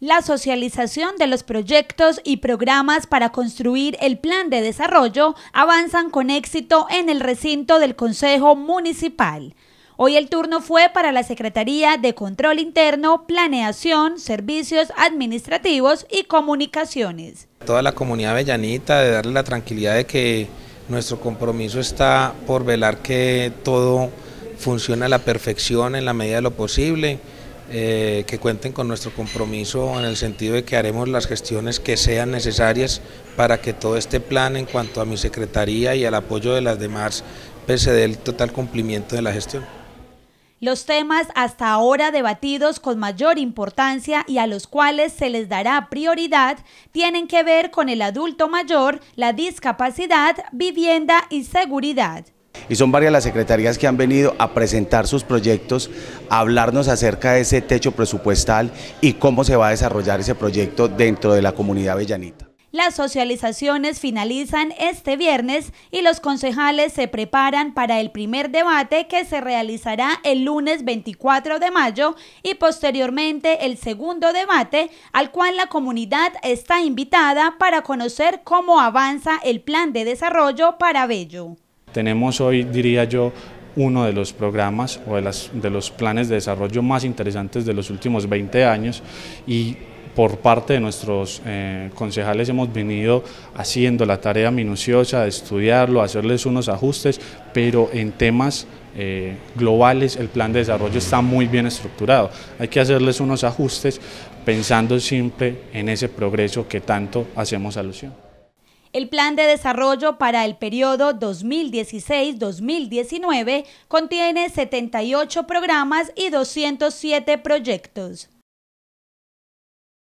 la socialización de los proyectos y programas para construir el plan de desarrollo avanzan con éxito en el recinto del Consejo Municipal. Hoy el turno fue para la Secretaría de Control Interno, Planeación, Servicios Administrativos y Comunicaciones. Toda la comunidad avellanita de darle la tranquilidad de que nuestro compromiso está por velar que todo funcione a la perfección en la medida de lo posible eh, que cuenten con nuestro compromiso en el sentido de que haremos las gestiones que sean necesarias para que todo este plan en cuanto a mi secretaría y al apoyo de las demás pues, se dé el total cumplimiento de la gestión. Los temas hasta ahora debatidos con mayor importancia y a los cuales se les dará prioridad tienen que ver con el adulto mayor, la discapacidad, vivienda y seguridad y son varias las secretarías que han venido a presentar sus proyectos, a hablarnos acerca de ese techo presupuestal y cómo se va a desarrollar ese proyecto dentro de la comunidad bellanita. Las socializaciones finalizan este viernes y los concejales se preparan para el primer debate que se realizará el lunes 24 de mayo y posteriormente el segundo debate al cual la comunidad está invitada para conocer cómo avanza el plan de desarrollo para Bello. Tenemos hoy, diría yo, uno de los programas o de, los planes de desarrollo más interesantes de los últimos 20 años y por parte de nuestros eh, concejales hemos venido haciendo la tarea minuciosa de estudiarlo, hacerles unos ajustes, pero en temas eh, globales el plan de desarrollo está muy bien estructurado. Hay que hacerles unos ajustes pensando siempre en ese progreso que tanto hacemos alusión. El plan de desarrollo para el periodo 2016-2019 contiene 78 programas y 207 proyectos.